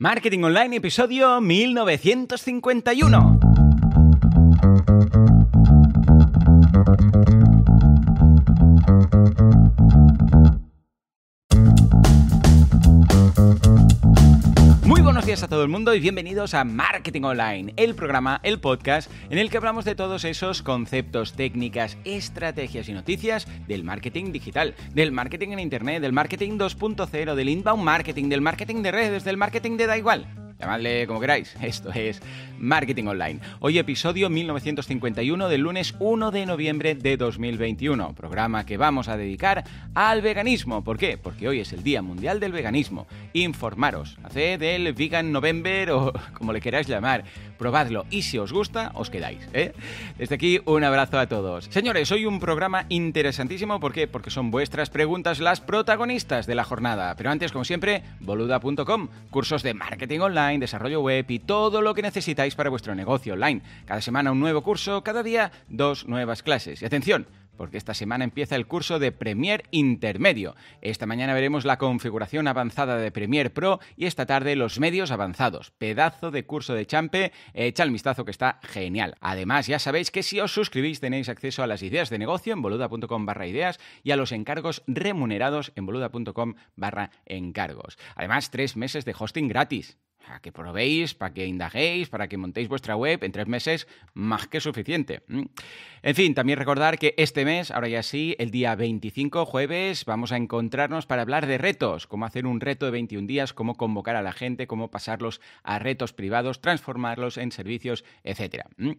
Marketing Online, episodio 1951. todo el mundo y bienvenidos a Marketing Online, el programa, el podcast en el que hablamos de todos esos conceptos, técnicas, estrategias y noticias del marketing digital, del marketing en Internet, del marketing 2.0, del inbound marketing, del marketing de redes, del marketing de da igual llamadle como queráis. Esto es Marketing Online. Hoy episodio 1951 del lunes 1 de noviembre de 2021, programa que vamos a dedicar al veganismo. ¿Por qué? Porque hoy es el Día Mundial del Veganismo. Informaros, haced el Vegan November o como le queráis llamar, probadlo y si os gusta, os quedáis. ¿eh? Desde aquí un abrazo a todos. Señores, hoy un programa interesantísimo. ¿Por qué? Porque son vuestras preguntas las protagonistas de la jornada. Pero antes, como siempre, boluda.com, cursos de marketing online desarrollo web y todo lo que necesitáis para vuestro negocio online. Cada semana un nuevo curso, cada día dos nuevas clases. Y atención, porque esta semana empieza el curso de Premiere Intermedio. Esta mañana veremos la configuración avanzada de Premiere Pro y esta tarde los medios avanzados. Pedazo de curso de champe, echa el vistazo que está genial. Además, ya sabéis que si os suscribís tenéis acceso a las ideas de negocio en boluda.com barra ideas y a los encargos remunerados en boluda.com barra encargos. Además, tres meses de hosting gratis para que probéis, para que indaguéis, para que montéis vuestra web en tres meses, más que suficiente. Mm. En fin, también recordar que este mes, ahora ya sí, el día 25, jueves, vamos a encontrarnos para hablar de retos, cómo hacer un reto de 21 días, cómo convocar a la gente, cómo pasarlos a retos privados, transformarlos en servicios, etc. Mm.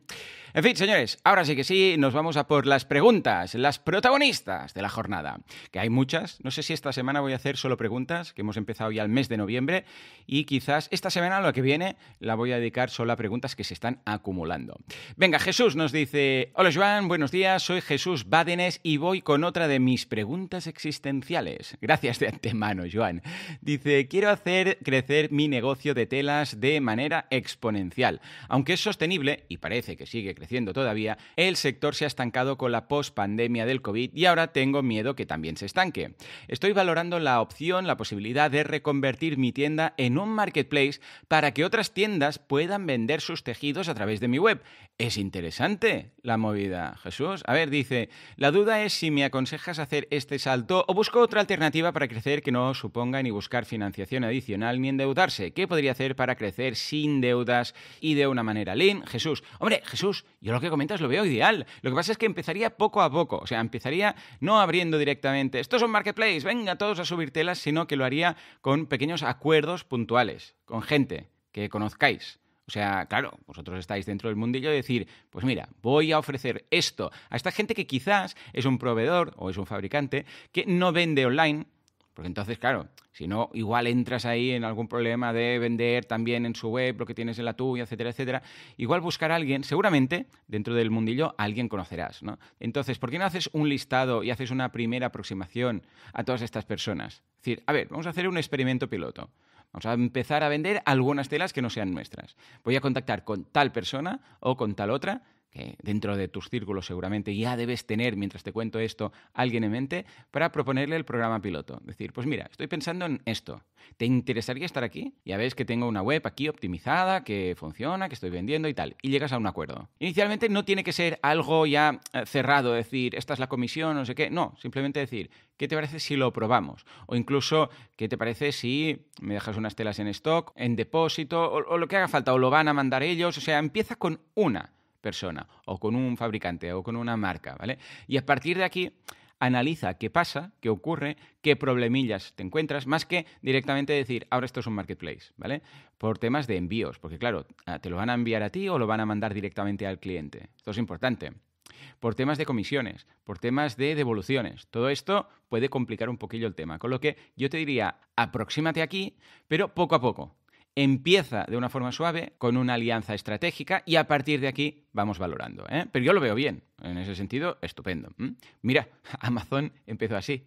En fin, señores, ahora sí que sí, nos vamos a por las preguntas, las protagonistas de la jornada, que hay muchas. No sé si esta semana voy a hacer solo preguntas, que hemos empezado ya el mes de noviembre, y quizás esta semana, lo que viene, la voy a dedicar solo a preguntas que se están acumulando. Venga, Jesús nos dice, hola Joan, buenos días, soy Jesús Bádenes y voy con otra de mis preguntas existenciales. Gracias de antemano, Joan. Dice, quiero hacer crecer mi negocio de telas de manera exponencial. Aunque es sostenible, y parece que sigue creciendo todavía, el sector se ha estancado con la pospandemia del COVID y ahora tengo miedo que también se estanque. Estoy valorando la opción, la posibilidad de reconvertir mi tienda en un marketplace para que otras tiendas puedan vender sus tejidos a través de mi web. Es interesante la movida, Jesús. A ver, dice, la duda es si me aconsejas hacer este salto o busco otra alternativa para crecer que no suponga ni buscar financiación adicional ni endeudarse. ¿Qué podría hacer para crecer sin deudas y de una manera lean? Jesús, hombre, Jesús, yo lo que comentas lo veo ideal. Lo que pasa es que empezaría poco a poco, o sea, empezaría no abriendo directamente, esto es un marketplace, venga todos a subir telas, sino que lo haría con pequeños acuerdos puntuales con gente que conozcáis. O sea, claro, vosotros estáis dentro del mundillo y decir, pues mira, voy a ofrecer esto a esta gente que quizás es un proveedor o es un fabricante que no vende online, porque entonces, claro, si no, igual entras ahí en algún problema de vender también en su web lo que tienes en la tuya, etcétera, etcétera. Igual buscar a alguien, seguramente dentro del mundillo alguien conocerás, ¿no? Entonces, ¿por qué no haces un listado y haces una primera aproximación a todas estas personas? Es decir, a ver, vamos a hacer un experimento piloto. Vamos a empezar a vender algunas telas que no sean nuestras. Voy a contactar con tal persona o con tal otra que dentro de tus círculos seguramente ya debes tener, mientras te cuento esto, alguien en mente para proponerle el programa piloto. Decir, pues mira, estoy pensando en esto. ¿Te interesaría estar aquí? Ya ves que tengo una web aquí optimizada, que funciona, que estoy vendiendo y tal. Y llegas a un acuerdo. Inicialmente no tiene que ser algo ya eh, cerrado, decir, esta es la comisión, no sé qué. No, simplemente decir, ¿qué te parece si lo probamos? O incluso, ¿qué te parece si me dejas unas telas en stock, en depósito, o, o lo que haga falta, o lo van a mandar ellos? O sea, empieza con una persona o con un fabricante o con una marca, ¿vale? Y a partir de aquí analiza qué pasa, qué ocurre, qué problemillas te encuentras, más que directamente decir, ahora esto es un marketplace, ¿vale? Por temas de envíos, porque claro, ah, te lo van a enviar a ti o lo van a mandar directamente al cliente. Esto es importante. Por temas de comisiones, por temas de devoluciones. Todo esto puede complicar un poquillo el tema. Con lo que yo te diría, aproxímate aquí, pero poco a poco empieza de una forma suave, con una alianza estratégica, y a partir de aquí vamos valorando. ¿eh? Pero yo lo veo bien, en ese sentido, estupendo. Mira, Amazon empezó así.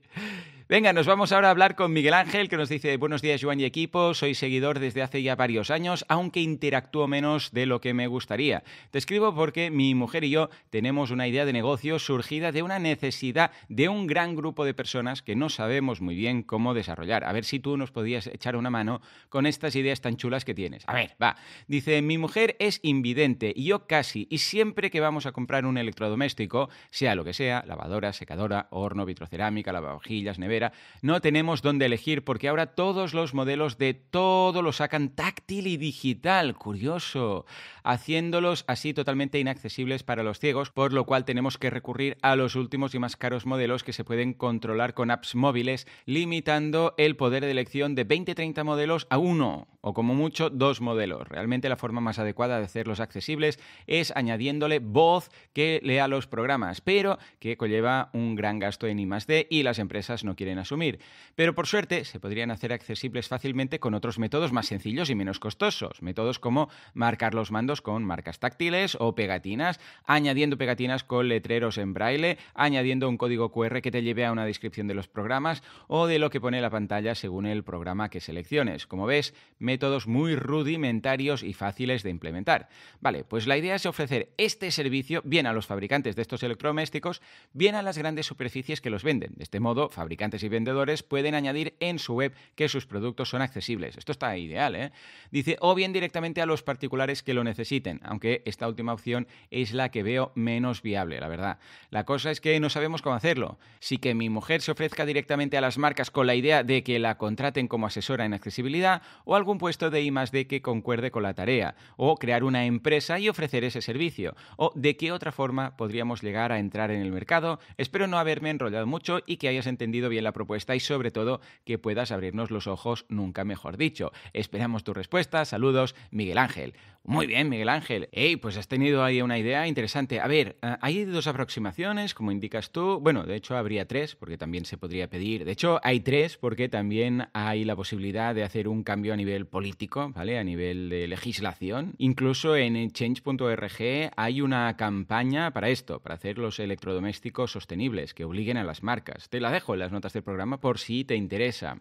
Venga, nos vamos ahora a hablar con Miguel Ángel, que nos dice, buenos días Joan y equipo, soy seguidor desde hace ya varios años, aunque interactúo menos de lo que me gustaría. Te escribo porque mi mujer y yo tenemos una idea de negocio surgida de una necesidad de un gran grupo de personas que no sabemos muy bien cómo desarrollar. A ver si tú nos podías echar una mano con estas ideas tan chulas que tienes. A ver, va. Dice, mi mujer es invidente y yo casi, y siempre que vamos a comprar un electrodoméstico, sea lo que sea, lavadora, secadora, horno, vitrocerámica, lavavajillas, nevera, no tenemos dónde elegir porque ahora todos los modelos de todo lo sacan táctil y digital, curioso, haciéndolos así totalmente inaccesibles para los ciegos, por lo cual tenemos que recurrir a los últimos y más caros modelos que se pueden controlar con apps móviles, limitando el poder de elección de 20-30 modelos a uno o como mucho dos modelos. Realmente la forma más adecuada de hacerlos accesibles es añadiéndole voz que lea los programas, pero que conlleva un gran gasto en I+D y las empresas no quieren asumir. Pero por suerte se podrían hacer accesibles fácilmente con otros métodos más sencillos y menos costosos, métodos como marcar los mandos con marcas táctiles o pegatinas, añadiendo pegatinas con letreros en braille, añadiendo un código QR que te lleve a una descripción de los programas o de lo que pone la pantalla según el programa que selecciones. Como ves, métodos muy rudimentarios y fáciles de implementar. Vale, pues la idea es ofrecer este servicio bien a los fabricantes de estos electrodomésticos, bien a las grandes superficies que los venden. De este modo, fabricantes y vendedores pueden añadir en su web que sus productos son accesibles. Esto está ideal, ¿eh? Dice, o bien directamente a los particulares que lo necesiten, aunque esta última opción es la que veo menos viable, la verdad. La cosa es que no sabemos cómo hacerlo. Sí que mi mujer se ofrezca directamente a las marcas con la idea de que la contraten como asesora en accesibilidad o algún puesto de I más D que concuerde con la tarea, o crear una empresa y ofrecer ese servicio, o de qué otra forma podríamos llegar a entrar en el mercado. Espero no haberme enrollado mucho y que hayas entendido bien la propuesta y sobre todo que puedas abrirnos los ojos, nunca mejor dicho. Esperamos tu respuesta. Saludos, Miguel Ángel. Muy bien, Miguel Ángel. Hey, pues has tenido ahí una idea interesante. A ver, eh, hay dos aproximaciones, como indicas tú. Bueno, de hecho habría tres, porque también se podría pedir. De hecho, hay tres porque también hay la posibilidad de hacer un cambio a nivel político, ¿vale? A nivel de legislación. Incluso en Change.org hay una campaña para esto, para hacer los electrodomésticos sostenibles que obliguen a las marcas. Te la dejo en las notas del programa por si te interesa.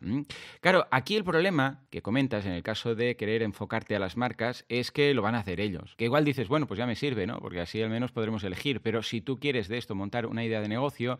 Claro, aquí el problema que comentas en el caso de querer enfocarte a las marcas es que lo van a hacer ellos. Que igual dices, bueno, pues ya me sirve, ¿no? Porque así al menos podremos elegir. Pero si tú quieres de esto montar una idea de negocio,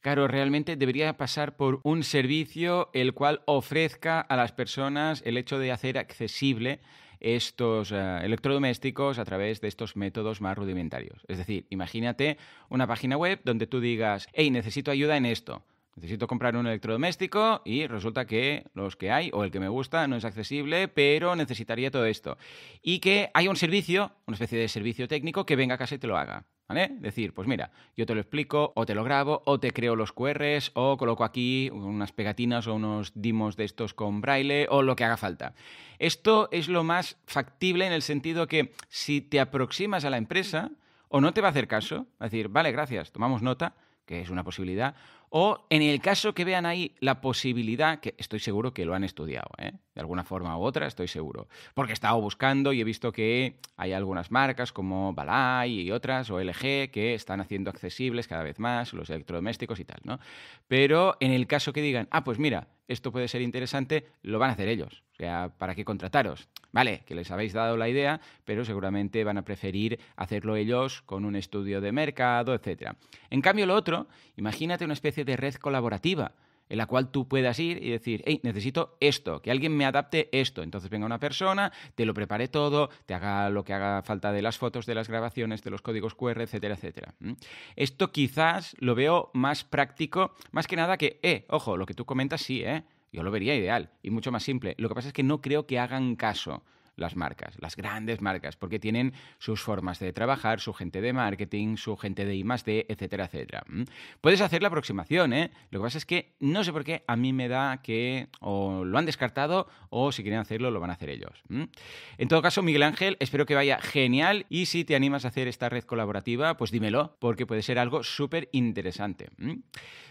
Claro, realmente debería pasar por un servicio el cual ofrezca a las personas el hecho de hacer accesible estos eh, electrodomésticos a través de estos métodos más rudimentarios. Es decir, imagínate una página web donde tú digas, hey, necesito ayuda en esto Necesito comprar un electrodoméstico y resulta que los que hay o el que me gusta no es accesible, pero necesitaría todo esto. Y que haya un servicio, una especie de servicio técnico que venga a casa y te lo haga. ¿Vale? Decir, pues mira, yo te lo explico, o te lo grabo, o te creo los QRs, o coloco aquí unas pegatinas o unos dimos de estos con braille, o lo que haga falta. Esto es lo más factible en el sentido que si te aproximas a la empresa, o no te va a hacer caso, va a decir, vale, gracias, tomamos nota, que es una posibilidad, o en el caso que vean ahí la posibilidad, que estoy seguro que lo han estudiado, ¿eh? de alguna forma u otra, estoy seguro, porque he estado buscando y he visto que hay algunas marcas como Balay y otras, o LG, que están haciendo accesibles cada vez más los electrodomésticos y tal, ¿no? Pero en el caso que digan, ah, pues mira, esto puede ser interesante, lo van a hacer ellos. O sea, ¿para qué contrataros? Vale, que les habéis dado la idea, pero seguramente van a preferir hacerlo ellos con un estudio de mercado, etc. En cambio, lo otro, imagínate una especie de red colaborativa en la cual tú puedas ir y decir, hey, necesito esto, que alguien me adapte esto. Entonces venga una persona, te lo prepare todo, te haga lo que haga falta de las fotos, de las grabaciones, de los códigos QR, etcétera, etcétera. Esto quizás lo veo más práctico, más que nada que, eh, ojo, lo que tú comentas sí, ¿eh? Yo lo vería ideal y mucho más simple. Lo que pasa es que no creo que hagan caso las marcas, las grandes marcas, porque tienen sus formas de trabajar, su gente de marketing, su gente de I etcétera, etcétera. Puedes hacer la aproximación, ¿eh? Lo que pasa es que no sé por qué a mí me da que o lo han descartado o si quieren hacerlo lo van a hacer ellos. En todo caso, Miguel Ángel, espero que vaya genial y si te animas a hacer esta red colaborativa, pues dímelo, porque puede ser algo súper interesante.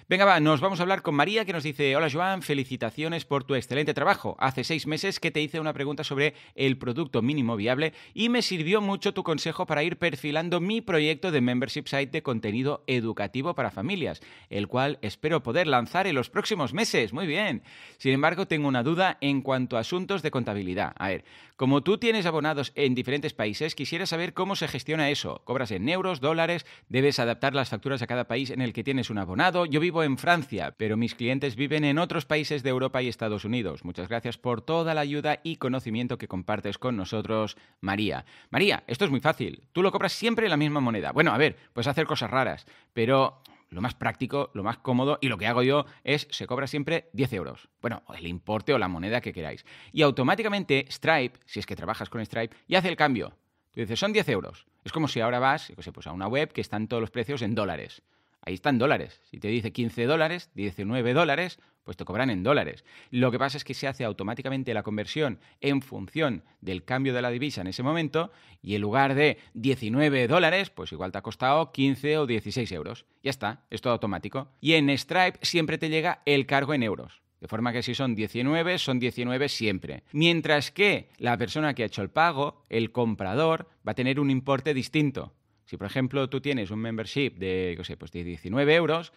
Venga, va, nos vamos a hablar con María que nos dice, hola Joan, felicitaciones por tu excelente trabajo. Hace seis meses que te hice una pregunta sobre el producto mínimo viable y me sirvió mucho tu consejo para ir perfilando mi proyecto de membership site de contenido educativo para familias, el cual espero poder lanzar en los próximos meses. Muy bien. Sin embargo, tengo una duda en cuanto a asuntos de contabilidad. A ver, como tú tienes abonados en diferentes países, quisiera saber cómo se gestiona eso. ¿Cobras en euros, dólares? ¿Debes adaptar las facturas a cada país en el que tienes un abonado? Yo vivo en Francia, pero mis clientes viven en otros países de Europa y Estados Unidos. Muchas gracias por toda la ayuda y conocimiento que compartes con nosotros, María. María, esto es muy fácil. Tú lo cobras siempre en la misma moneda. Bueno, a ver, puedes hacer cosas raras, pero lo más práctico, lo más cómodo y lo que hago yo es, se cobra siempre 10 euros. Bueno, el importe o la moneda que queráis. Y automáticamente Stripe, si es que trabajas con Stripe, ya hace el cambio. Tú dices, son 10 euros. Es como si ahora vas pues, a una web que están todos los precios en dólares. Ahí están dólares. Si te dice 15 dólares, 19 dólares pues te cobran en dólares. Lo que pasa es que se hace automáticamente la conversión en función del cambio de la divisa en ese momento y en lugar de 19 dólares, pues igual te ha costado 15 o 16 euros. Ya está, es todo automático. Y en Stripe siempre te llega el cargo en euros. De forma que si son 19, son 19 siempre. Mientras que la persona que ha hecho el pago, el comprador, va a tener un importe distinto. Si, por ejemplo, tú tienes un membership de, yo sé, pues de 19 euros,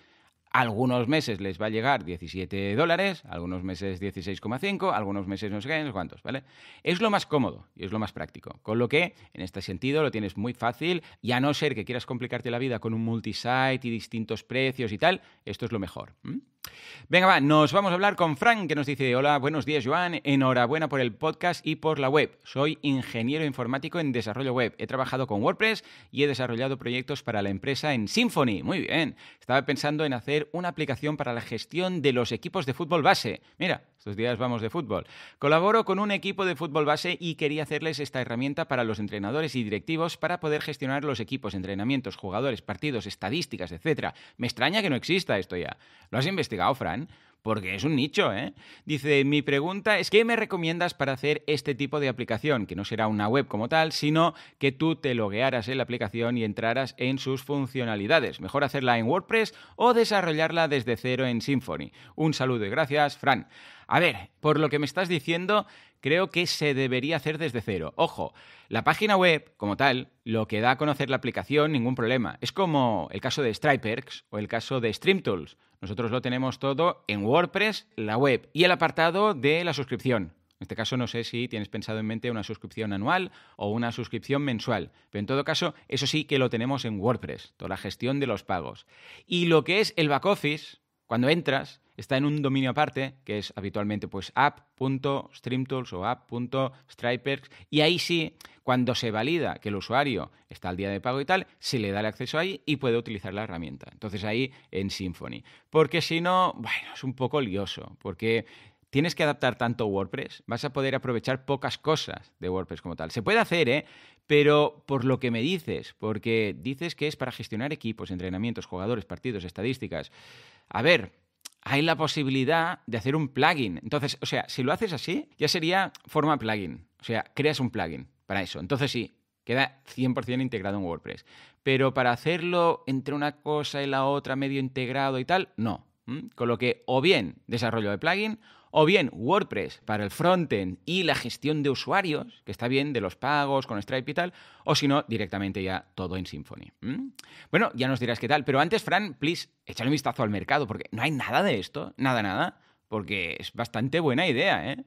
algunos meses les va a llegar 17 dólares, algunos meses 16,5, algunos meses no sé qué, cuántos, ¿vale? Es lo más cómodo y es lo más práctico. Con lo que, en este sentido, lo tienes muy fácil y a no ser que quieras complicarte la vida con un multisite y distintos precios y tal, esto es lo mejor. Venga, va, nos vamos a hablar con Frank, que nos dice: Hola, buenos días, Joan. Enhorabuena por el podcast y por la web. Soy ingeniero informático en desarrollo web. He trabajado con WordPress y he desarrollado proyectos para la empresa en Symfony. Muy bien. Estaba pensando en hacer una aplicación para la gestión de los equipos de fútbol base. Mira, estos días vamos de fútbol. Colaboro con un equipo de fútbol base y quería hacerles esta herramienta para los entrenadores y directivos para poder gestionar los equipos, entrenamientos, jugadores, partidos, estadísticas, etc. Me extraña que no exista esto ya. ¿Lo has investigado? Fran, porque es un nicho, ¿eh? Dice, mi pregunta es, ¿qué me recomiendas para hacer este tipo de aplicación? Que no será una web como tal, sino que tú te loguearas en la aplicación y entraras en sus funcionalidades. Mejor hacerla en WordPress o desarrollarla desde cero en Symfony. Un saludo y gracias, Fran. A ver, por lo que me estás diciendo, creo que se debería hacer desde cero. Ojo, la página web, como tal, lo que da a conocer la aplicación, ningún problema. Es como el caso de Striperx o el caso de StreamTools. Nosotros lo tenemos todo en WordPress, la web y el apartado de la suscripción. En este caso no sé si tienes pensado en mente una suscripción anual o una suscripción mensual, pero en todo caso eso sí que lo tenemos en WordPress, toda la gestión de los pagos. Y lo que es el back office, cuando entras, está en un dominio aparte, que es habitualmente pues app.streamtools o app.striper. y ahí sí, cuando se valida que el usuario está al día de pago y tal, se le da el acceso ahí y puede utilizar la herramienta. Entonces ahí en Symfony. Porque si no, bueno, es un poco lioso, porque tienes que adaptar tanto WordPress, vas a poder aprovechar pocas cosas de WordPress como tal. Se puede hacer, ¿eh? Pero por lo que me dices, porque dices que es para gestionar equipos, entrenamientos, jugadores, partidos, estadísticas. A ver, hay la posibilidad de hacer un plugin. Entonces, o sea, si lo haces así, ya sería forma plugin. O sea, creas un plugin para eso. Entonces sí, queda 100% integrado en WordPress. Pero para hacerlo entre una cosa y la otra medio integrado y tal, no. ¿Mm? Con lo que o bien desarrollo de plugin o bien WordPress para el frontend y la gestión de usuarios, que está bien, de los pagos con Stripe y tal, o si no, directamente ya todo en Symfony. Bueno, ya nos dirás qué tal, pero antes, Fran, please, échale un vistazo al mercado, porque no hay nada de esto, nada, nada, porque es bastante buena idea, ¿eh?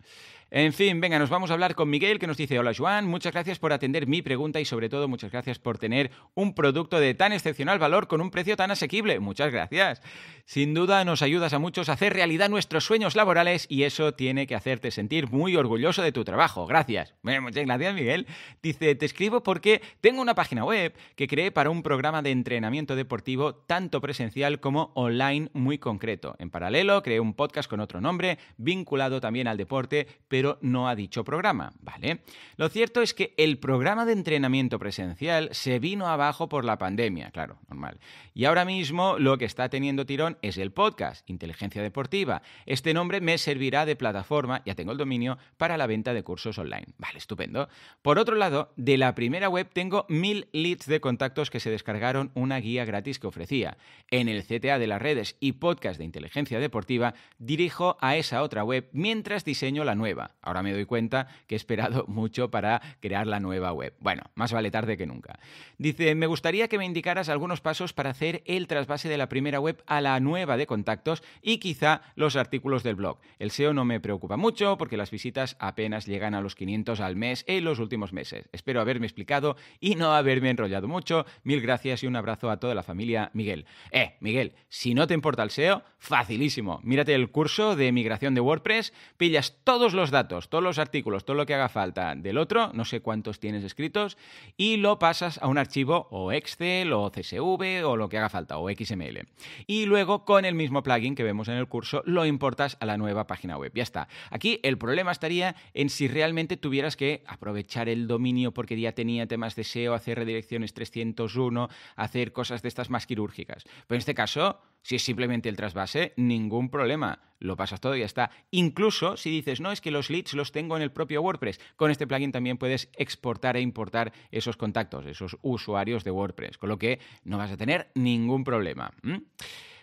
En fin, venga, nos vamos a hablar con Miguel que nos dice, hola Juan, muchas gracias por atender mi pregunta y sobre todo muchas gracias por tener un producto de tan excepcional valor con un precio tan asequible. Muchas gracias. Sin duda nos ayudas a muchos a hacer realidad nuestros sueños laborales y eso tiene que hacerte sentir muy orgulloso de tu trabajo. Gracias. muchas gracias Miguel. Dice, te escribo porque tengo una página web que creé para un programa de entrenamiento deportivo tanto presencial como online muy concreto. En paralelo, creé un podcast con otro nombre, vinculado también al deporte, pero no a dicho programa, ¿vale? Lo cierto es que el programa de entrenamiento presencial se vino abajo por la pandemia, claro, normal. Y ahora mismo lo que está teniendo tirón es el podcast, Inteligencia Deportiva. Este nombre me servirá de plataforma, ya tengo el dominio, para la venta de cursos online. Vale, estupendo. Por otro lado, de la primera web tengo mil leads de contactos que se descargaron una guía gratis que ofrecía. En el CTA de las redes y podcast de Inteligencia Deportiva dirijo a esa otra web mientras diseño la nueva. Ahora me doy cuenta que he esperado mucho para crear la nueva web. Bueno, más vale tarde que nunca. Dice, me gustaría que me indicaras algunos pasos para hacer el trasvase de la primera web a la nueva de contactos y quizá los artículos del blog. El SEO no me preocupa mucho porque las visitas apenas llegan a los 500 al mes en los últimos meses. Espero haberme explicado y no haberme enrollado mucho. Mil gracias y un abrazo a toda la familia Miguel. Eh, Miguel, si no te importa el SEO, facilísimo. Mírate el curso de migración de WordPress, pillas todos los datos todos los artículos, todo lo que haga falta del otro, no sé cuántos tienes escritos, y lo pasas a un archivo o Excel o CSV o lo que haga falta, o XML. Y luego con el mismo plugin que vemos en el curso, lo importas a la nueva página web. Ya está. Aquí el problema estaría en si realmente tuvieras que aprovechar el dominio porque ya tenía temas de SEO, hacer redirecciones 301, hacer cosas de estas más quirúrgicas. Pero en este caso, si es simplemente el trasvase, ningún problema. Lo pasas todo y ya está. Incluso si dices, no, es que los leads los tengo en el propio WordPress. Con este plugin también puedes exportar e importar esos contactos, esos usuarios de WordPress, con lo que no vas a tener ningún problema.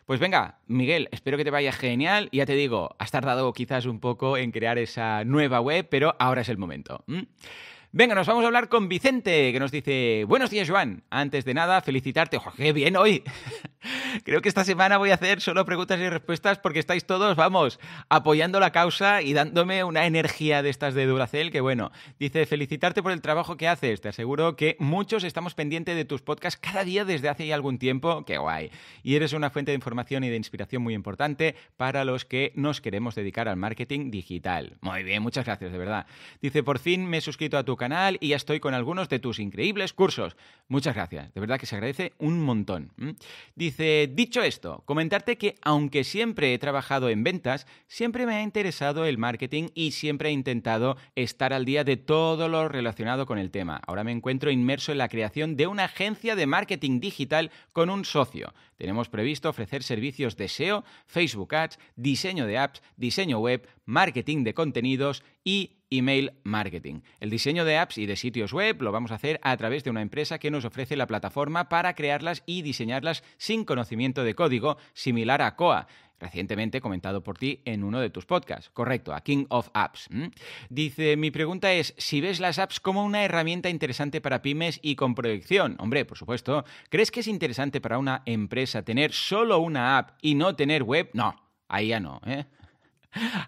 Pues venga, Miguel, espero que te vaya genial. Ya te digo, has tardado quizás un poco en crear esa nueva web, pero ahora es el momento. Venga, nos vamos a hablar con Vicente, que nos dice, buenos días Juan. Antes de nada, felicitarte. ¡Qué bien hoy! Creo que esta semana voy a hacer solo preguntas y respuestas porque estáis todos, vamos, apoyando la causa y dándome una energía de estas de Duracel que bueno, dice felicitarte por el trabajo que haces. Te aseguro que muchos estamos pendientes de tus podcasts cada día desde hace ya algún tiempo. Qué guay. Y eres una fuente de información y de inspiración muy importante para los que nos queremos dedicar al marketing digital. Muy bien, muchas gracias, de verdad. Dice, por fin me he suscrito a tu canal y ya estoy con algunos de tus increíbles cursos. Muchas gracias, de verdad que se agradece un montón. ¿Mm? Dice, Dice, dicho esto, comentarte que aunque siempre he trabajado en ventas, siempre me ha interesado el marketing y siempre he intentado estar al día de todo lo relacionado con el tema. Ahora me encuentro inmerso en la creación de una agencia de marketing digital con un socio. Tenemos previsto ofrecer servicios de SEO, Facebook Ads, diseño de apps, diseño web, marketing de contenidos y email marketing. El diseño de apps y de sitios web lo vamos a hacer a través de una empresa que nos ofrece la plataforma para crearlas y diseñarlas sin conocimiento de código, similar a COA recientemente comentado por ti en uno de tus podcasts. Correcto, a King of Apps. Dice, mi pregunta es si ves las apps como una herramienta interesante para pymes y con proyección. Hombre, por supuesto, ¿crees que es interesante para una empresa tener solo una app y no tener web? No, ahí ya no. ¿eh?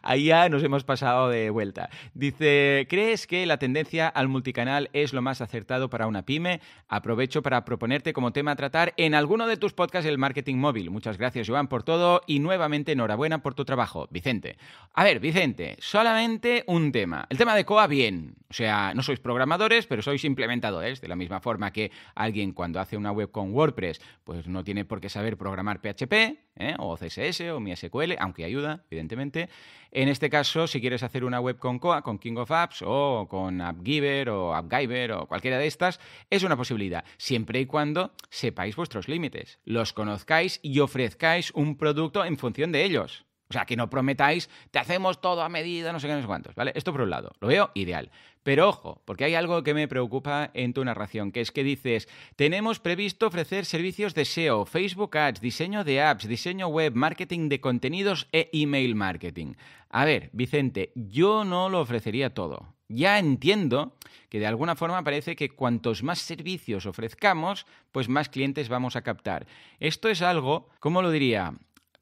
Ahí ya nos hemos pasado de vuelta. Dice, ¿crees que la tendencia al multicanal es lo más acertado para una pyme? Aprovecho para proponerte como tema a tratar en alguno de tus podcasts el marketing móvil. Muchas gracias, Joan, por todo y nuevamente enhorabuena por tu trabajo, Vicente. A ver, Vicente, solamente un tema. El tema de COA, bien. O sea, no sois programadores, pero sois implementadores. De la misma forma que alguien cuando hace una web con WordPress, pues no tiene por qué saber programar PHP ¿eh? o CSS o MySQL, aunque ayuda, evidentemente. En este caso, si quieres hacer una web con Coa, con King of Apps o con AppGiver o AppGiver o cualquiera de estas, es una posibilidad, siempre y cuando sepáis vuestros límites, los conozcáis y ofrezcáis un producto en función de ellos. O sea, que no prometáis, te hacemos todo a medida, no sé qué, no sé cuántos, ¿vale? Esto por un lado, lo veo ideal. Pero ojo, porque hay algo que me preocupa en tu narración, que es que dices, tenemos previsto ofrecer servicios de SEO, Facebook Ads, diseño de apps, diseño web, marketing de contenidos e email marketing. A ver, Vicente, yo no lo ofrecería todo. Ya entiendo que de alguna forma parece que cuantos más servicios ofrezcamos, pues más clientes vamos a captar. Esto es algo, ¿cómo lo diría?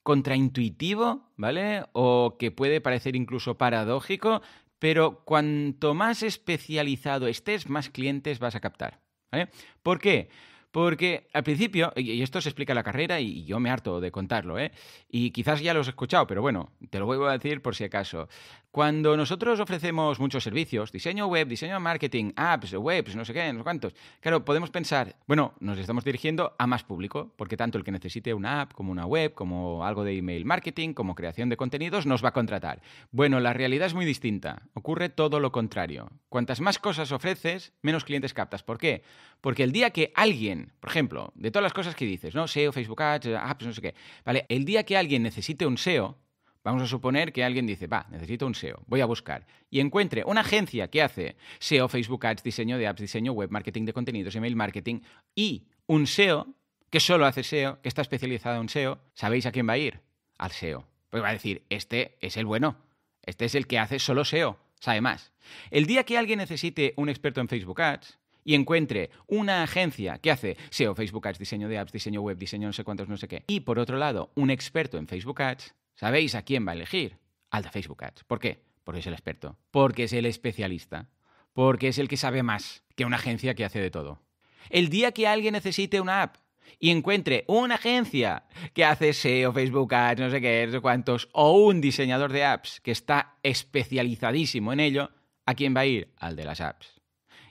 contraintuitivo, ¿vale? O que puede parecer incluso paradójico, pero cuanto más especializado estés, más clientes vas a captar. ¿vale? ¿Por qué? Porque al principio, y esto se explica la carrera y yo me harto de contarlo, ¿eh? y quizás ya lo has escuchado, pero bueno, te lo vuelvo a decir por si acaso. Cuando nosotros ofrecemos muchos servicios, diseño web, diseño marketing, apps, webs, no sé qué, no sé cuántos, claro, podemos pensar, bueno, nos estamos dirigiendo a más público, porque tanto el que necesite una app como una web, como algo de email marketing, como creación de contenidos, nos va a contratar. Bueno, la realidad es muy distinta, ocurre todo lo contrario. Cuantas más cosas ofreces, menos clientes captas. ¿Por qué? Porque el día que alguien por ejemplo, de todas las cosas que dices, ¿no? SEO, Facebook Ads, eh, apps, no sé qué. Vale, el día que alguien necesite un SEO, Vamos a suponer que alguien dice, va, necesito un SEO, voy a buscar y encuentre una agencia que hace SEO, Facebook Ads, diseño de apps, diseño web, marketing de contenidos, email marketing y un SEO que solo hace SEO, que está especializado en SEO, ¿sabéis a quién va a ir? Al SEO. Pues va a decir, este es el bueno, este es el que hace solo SEO, sabe más. El día que alguien necesite un experto en Facebook Ads, y encuentre una agencia que hace SEO, Facebook Ads, diseño de apps, diseño web, diseño no sé cuántos, no sé qué, y por otro lado, un experto en Facebook Ads, ¿sabéis a quién va a elegir? Al de Facebook Ads. ¿Por qué? Porque es el experto, porque es el especialista, porque es el que sabe más que una agencia que hace de todo. El día que alguien necesite una app y encuentre una agencia que hace SEO, Facebook Ads, no sé qué, no sé cuántos, o un diseñador de apps que está especializadísimo en ello, ¿a quién va a ir? Al de las apps.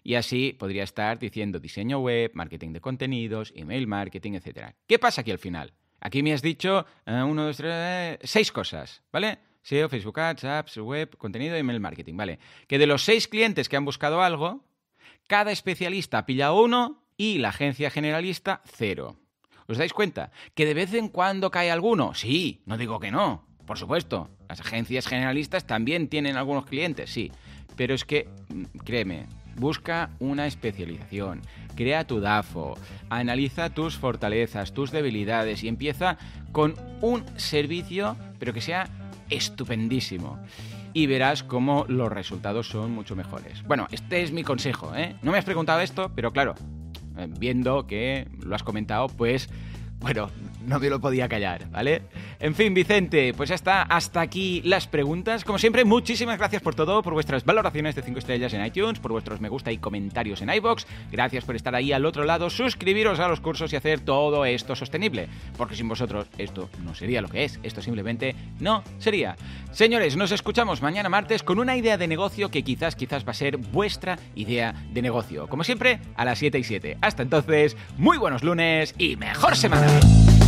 Y así podría estar diciendo diseño web, marketing de contenidos, email marketing, etc. ¿Qué pasa aquí al final? Aquí me has dicho eh, uno, dos, tres, eh, seis cosas, ¿vale? SEO, Facebook Ads, apps, web, contenido, email marketing, ¿vale? Que de los seis clientes que han buscado algo, cada especialista ha uno y la agencia generalista cero. ¿Os dais cuenta? Que de vez en cuando cae alguno. Sí, no digo que no, por supuesto. Las agencias generalistas también tienen algunos clientes, sí. Pero es que, mm, créeme, Busca una especialización, crea tu DAFO, analiza tus fortalezas, tus debilidades y empieza con un servicio, pero que sea estupendísimo. Y verás cómo los resultados son mucho mejores. Bueno, este es mi consejo, ¿eh? No me has preguntado esto, pero claro, eh, viendo que lo has comentado, pues bueno, no me lo podía callar, ¿vale? En fin, Vicente, pues ya está, hasta aquí las preguntas. Como siempre, muchísimas gracias por todo, por vuestras valoraciones de 5 estrellas en iTunes, por vuestros me gusta y comentarios en iBox. Gracias por estar ahí al otro lado, suscribiros a los cursos y hacer todo esto sostenible, porque sin vosotros esto no sería lo que es, esto simplemente no sería. Señores, nos escuchamos mañana martes con una idea de negocio que quizás, quizás va a ser vuestra idea de negocio. Como siempre, a las 7 y 7. Hasta entonces, muy buenos lunes y mejor semana.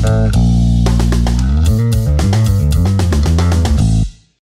Thank